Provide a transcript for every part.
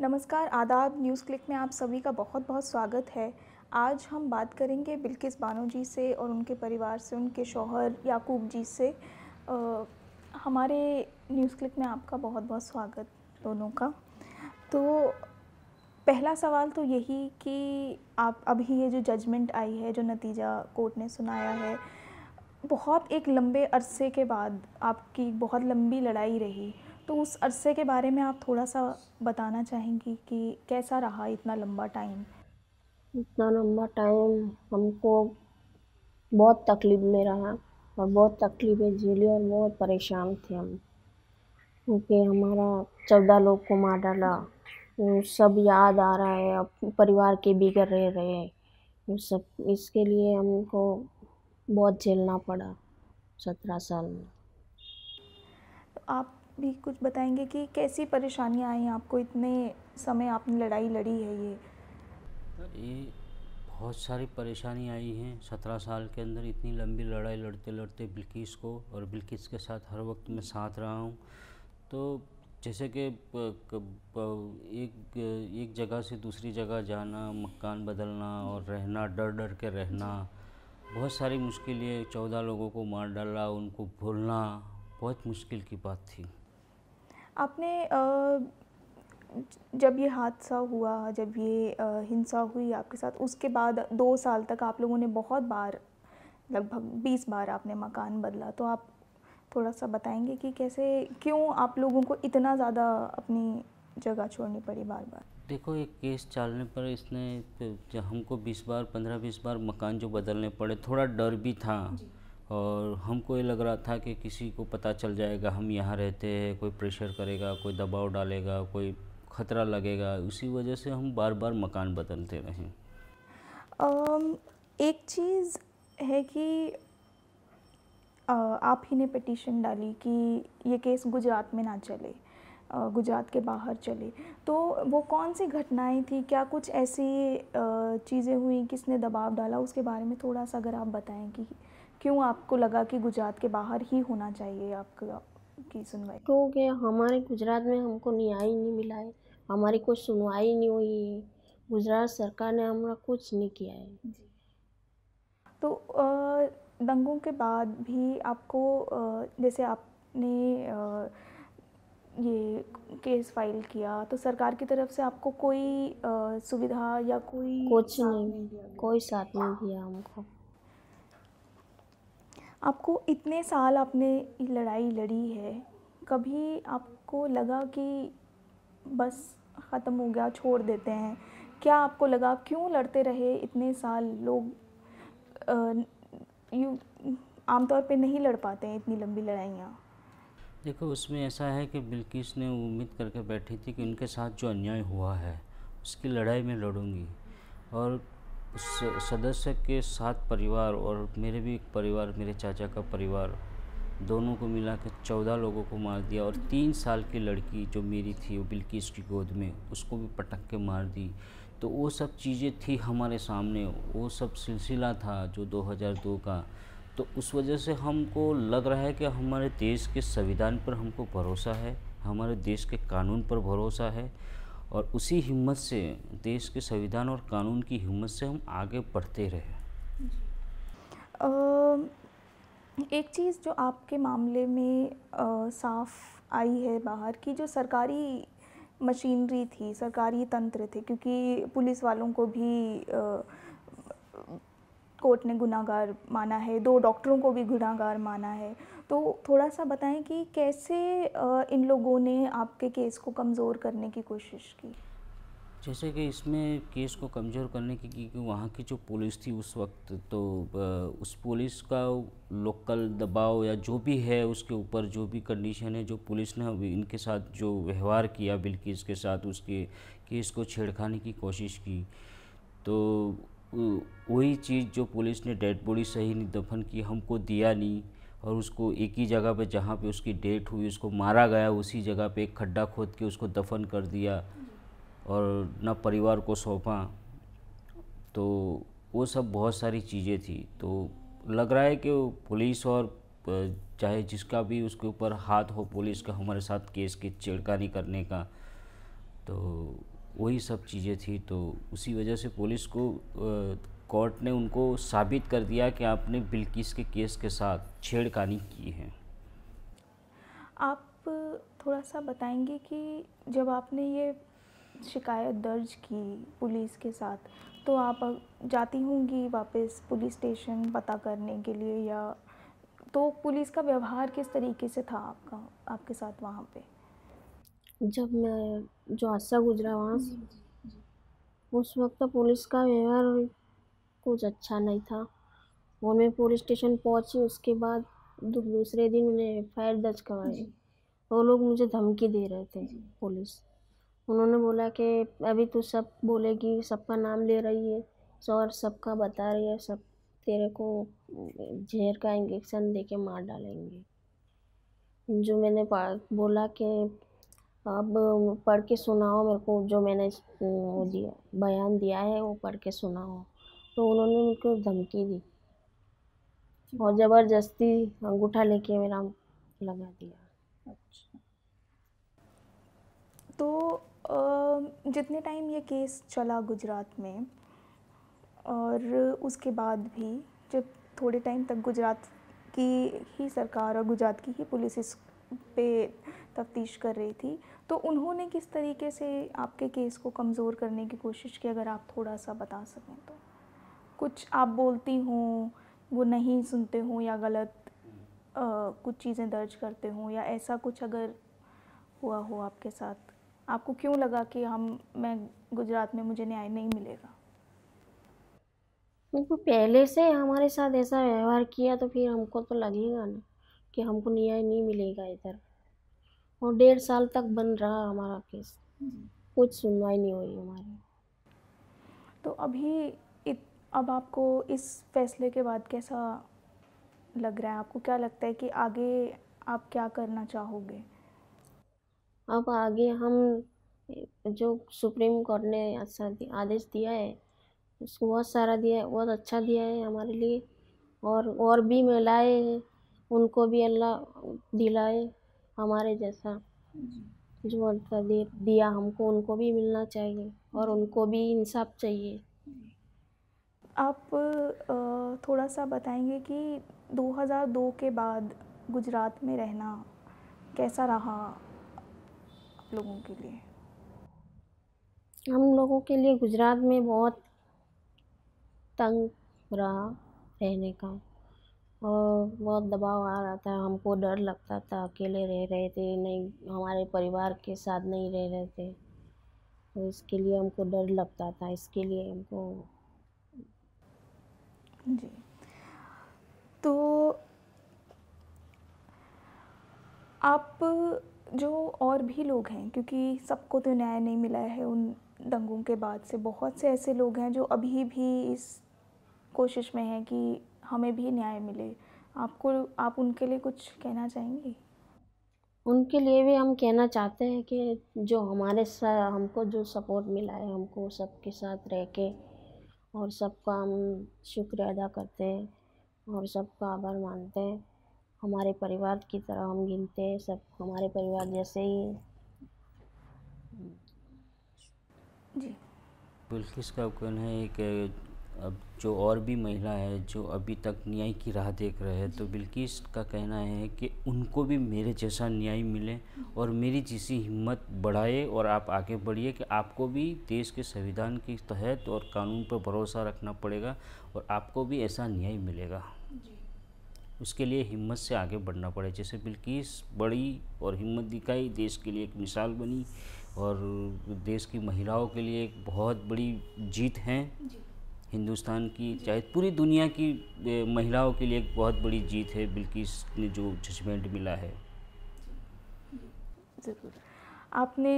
नमस्कार आदाब news click में आप सभी का बहुत बहुत स्वागत है आज हम बात करेंगे बिल्किस बानो जी से और उनके परिवार से उनके शौहर याकूब जी से आ, हमारे न्यूज़ क्लिक में आपका बहुत बहुत स्वागत दोनों का तो पहला सवाल तो यही कि आप अभी ये जो जजमेंट आई है जो नतीजा कोर्ट ने सुनाया है बहुत एक लंबे अरसे के बाद आपकी बहुत लंबी लड़ाई रही तो उस अरसे के बारे में आप थोड़ा सा बताना चाहेंगी कि कैसा रहा इतना लंबा टाइम इतना लंबा टाइम हमको बहुत तकलीफ़ में रहा और बहुत तकलीफ़ें झेली और बहुत परेशान थे हम क्योंकि हमारा चौदह लोग को मार डाला सब याद आ रहा है अब परिवार के बिगड़ रह रहे सब इसके लिए हमको बहुत झेलना पड़ा सत्रह साल में तो आप भी कुछ बताएंगे कि कैसी परेशानियाँ आई आपको इतने समय आपने लड़ाई लड़ी है ये ये बहुत सारी परेशानी आई हैं सत्रह साल के अंदर इतनी लंबी लड़ाई लड़ते लड़ते बिल्किस को और बिल्किस के साथ हर वक्त मैं साथ रहा हूँ तो जैसे कि एक एक जगह से दूसरी जगह जाना मकान बदलना और रहना डर डर के रहना बहुत सारी मुश्किलें चौदह लोगों को मार डाला उनको भूलना बहुत मुश्किल की बात थी आपने जब ये हादसा हुआ जब ये हिंसा हुई आपके साथ उसके बाद दो साल तक आप लोगों ने बहुत बार लगभग बीस बार आपने मकान बदला तो आप थोड़ा सा बताएंगे कि कैसे क्यों आप लोगों को इतना ज़्यादा अपनी जगह छोड़नी पड़ी बार बार देखो एक केस चलने पर इसने हमको बीस बार पंद्रह बीस बार मकान जो बदलने पड़े थोड़ा डर भी था और हमको ये लग रहा था कि किसी को पता चल जाएगा हम यहाँ रहते हैं कोई प्रेशर करेगा कोई दबाव डालेगा कोई ख़तरा लगेगा उसी वजह से हम बार बार मकान बदलते रहे एक चीज़ है कि आप ही ने पटिशन डाली कि ये केस गुजरात में ना चले गुजरात के बाहर चले तो वो कौन सी घटनाएं थी क्या कुछ ऐसी चीज़ें हुई किसने दबाव डाला उसके बारे में थोड़ा सा अगर आप बताएं कि क्यों आपको लगा कि गुजरात के बाहर ही होना चाहिए आपका की सुनवाई क्योंकि हमारे गुजरात में हमको न्याय नहीं मिला है हमारी कोई सुनवाई नहीं हुई है गुजरात सरकार ने हमारा कुछ नहीं किया है जी तो दंगों के बाद भी आपको जैसे आपने ये केस फाइल किया तो सरकार की तरफ से आपको कोई सुविधा या कोई कुछ नहीं कोई साथ नहीं दिया हमको आपको इतने साल आपने लड़ाई लड़ी है कभी आपको लगा कि बस ख़त्म हो गया छोड़ देते हैं क्या आपको लगा क्यों लड़ते रहे इतने साल लोग यू आमतौर पे नहीं लड़ पाते हैं इतनी लंबी लड़ाइयाँ देखो उसमें ऐसा है कि बिल्किस ने उम्मीद करके बैठी थी कि उनके साथ जो अन्याय हुआ है उसकी लड़ाई में लड़ूंगी और उस सदस्य के सात परिवार और मेरे भी एक परिवार मेरे चाचा का परिवार दोनों को मिला के चौदह लोगों को मार दिया और तीन साल की लड़की जो मेरी थी वो बिल्किस की गोद में उसको भी पटक के मार दी तो वो सब चीज़ें थी हमारे सामने वो सब सिलसिला था जो 2002 का तो उस वजह से हमको लग रहा है कि हमारे देश के संविधान पर हमको भरोसा है हमारे देश के कानून पर भरोसा है और उसी हिम्मत से देश के संविधान और कानून की हिम्मत से हम आगे बढ़ते रहे एक चीज़ जो आपके मामले में साफ आई है बाहर की जो सरकारी मशीनरी थी सरकारी तंत्र थे क्योंकि पुलिस वालों को भी आ, कोर्ट ने गुनागार माना है दो डॉक्टरों को भी गुनागार माना है तो थोड़ा सा बताएं कि कैसे इन लोगों ने आपके केस को कमज़ोर करने की कोशिश की जैसे कि इसमें केस को कमज़ोर करने की क्योंकि वहाँ की जो पुलिस थी उस वक्त तो उस पुलिस का लोकल दबाव या जो भी है उसके ऊपर जो भी कंडीशन है जो पुलिस ने इनके साथ जो व्यवहार किया बिल्किस के साथ उसके केस को छेड़खाने की कोशिश की तो वही चीज़ जो पुलिस ने डेड बॉडी सही नहीं दफन की हमको दिया नहीं और उसको एक ही जगह पे जहाँ पे उसकी डेट हुई उसको मारा गया उसी जगह पे एक खड्डा खोद के उसको दफन कर दिया और न परिवार को सौंपा तो वो सब बहुत सारी चीज़ें थी तो लग रहा है कि पुलिस और चाहे जिसका भी उसके ऊपर हाथ हो पुलिस का हमारे साथ केस की के छेड़कानी करने का तो वही सब चीज़ें थी तो उसी वजह से पुलिस को कोर्ट ने उनको साबित कर दिया कि आपने बिल्किस के केस के साथ छेड़खानी की है आप थोड़ा सा बताएंगे कि जब आपने ये शिकायत दर्ज की पुलिस के साथ तो आप जाती होंगी वापस पुलिस स्टेशन पता करने के लिए या तो पुलिस का व्यवहार किस तरीके से था आपका आपके साथ वहाँ पे जब मैं जो हादसा गुजरा वहाँ उस वक्त तो पुलिस का व्यवहार कुछ अच्छा नहीं था और मैं पुलिस स्टेशन पहुंची उसके बाद दूसरे दिन मैंने एफ आई आर दर्ज करवाई वो लोग मुझे धमकी दे रहे थे पुलिस उन्होंने बोला कि अभी तू सब बोलेगी सबका नाम ले रही है और सबका बता रही है सब तेरे को जहर का इंजेक्शन दे के मार डालेंगे जो मैंने बोला कि अब पढ़ के सुनाओ मेरे को जो मैंने दिया बयान दिया है वो पढ़ के सुनाओ तो उन्होंने मुझको धमकी दी और ज़बरदस्ती अंगूठा लेके मेरा लगा दिया अच्छा तो जितने टाइम ये केस चला गुजरात में और उसके बाद भी जब थोड़े टाइम तक गुजरात की ही सरकार और गुजरात की ही पुलिस इस पे तफ्तीश कर रही थी तो उन्होंने किस तरीके से आपके केस को कमज़ोर करने की कोशिश की अगर आप थोड़ा सा बता सकें तो कुछ आप बोलती हूँ वो नहीं सुनते हूँ या गलत आ, कुछ चीज़ें दर्ज करते हूँ या ऐसा कुछ अगर हुआ हो आपके साथ आपको क्यों लगा कि हम मैं गुजरात में मुझे न्याय नहीं मिलेगा देखो पहले से हमारे साथ ऐसा व्यवहार किया तो फिर हमको तो लगेगा ना कि हमको न्याय नहीं मिलेगा इधर और डेढ़ साल तक बन रहा हमारा केस कुछ सुनवाई नहीं हुई हमारी तो अभी अब आपको इस फैसले के बाद कैसा लग रहा है आपको क्या लगता है कि आगे आप क्या करना चाहोगे अब आगे हम जो सुप्रीम कोर्ट ने आदेश दिया है उसको बहुत सारा दिया है बहुत अच्छा दिया है हमारे लिए और और भी मिलाए उनको भी अल्लाह दिलाए हमारे जैसा जो दे दिया हमको उनको भी मिलना चाहिए और उनको भी इंसाफ चाहिए आप थोड़ा सा बताएंगे कि 2002 के बाद गुजरात में रहना कैसा रहा आप लोगों के लिए हम लोगों के लिए गुजरात में बहुत तंग रहा रहने का और बहुत दबाव आ रहा था हमको डर लगता था अकेले रह रहे थे नहीं हमारे परिवार के साथ नहीं रह रहे थे तो इसके लिए हमको डर लगता था इसके लिए हमको जी तो आप जो और भी लोग हैं क्योंकि सबको तो न्याय नहीं मिला है उन दंगों के बाद से बहुत से ऐसे लोग हैं जो अभी भी इस कोशिश में हैं कि हमें भी न्याय मिले आपको आप उनके लिए कुछ कहना चाहेंगे उनके लिए भी हम कहना चाहते हैं कि जो हमारे साथ हमको जो सपोर्ट मिला है हमको सबके साथ रह के और सबका हम शुक्र अदा करते हैं और सबका आभार मानते हैं हमारे परिवार की तरह हम गिनते हैं सब हमारे परिवार जैसे ही जी बुल्किस का कौन है एक अब जो और भी महिला है जो अभी तक न्याय की राह देख रहे हैं तो बिल्किस का कहना है कि उनको भी मेरे जैसा न्याय मिले और मेरी जैसी हिम्मत बढ़ाए और आप आगे बढ़िए कि आपको भी देश के संविधान के तहत और कानून पर भरोसा रखना पड़ेगा और आपको भी ऐसा न्याय मिलेगा उसके लिए हिम्मत से आगे बढ़ना पड़े जैसे बिल्किस बड़ी और हिम्मत दिखाई देश के लिए एक मिसाल बनी और देश की महिलाओं के लिए एक बहुत बड़ी जीत है जी। हिंदुस्तान की चाहे पूरी दुनिया की महिलाओं के लिए एक बहुत बड़ी जीत है बिल्किस ने जो जजमेंट मिला है ज़रूर आपने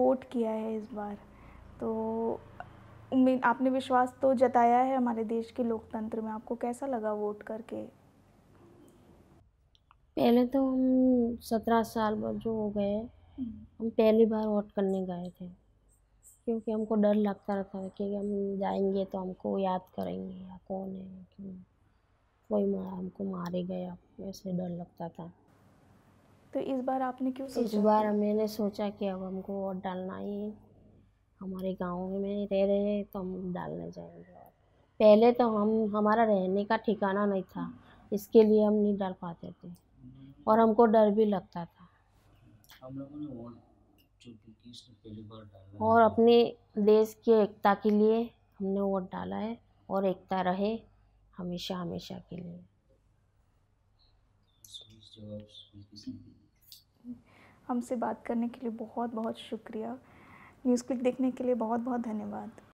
वोट किया है इस बार तो उम्मीद आपने विश्वास तो जताया है हमारे देश के लोकतंत्र में आपको कैसा लगा वोट करके पहले तो हम सत्रह साल जो हो गए हम्म। हम पहली बार वोट करने गए थे क्योंकि हमको डर लगता रहता है कि हम जाएंगे तो हमको याद करेंगे या कौन है क्यों कोई मार हमको मारेगा या ऐसे डर लगता था तो इस बार आपने क्यों सोचा इस बार मैंने सोचा कि अब हमको वोट डालना ही है हमारे गांव में रह रहे हैं तो हम डालने जाएंगे पहले तो हम हमारा रहने का ठिकाना नहीं था इसके लिए हम नहीं डाल पाते थे और हमको डर भी लगता था हम लोगों ने वोट और अपने देश की एकता के लिए हमने वोट डाला है और एकता रहे हमेशा हमेशा के लिए हमसे बात करने के लिए बहुत बहुत शुक्रिया न्यूज़ क्लिक देखने के लिए बहुत बहुत धन्यवाद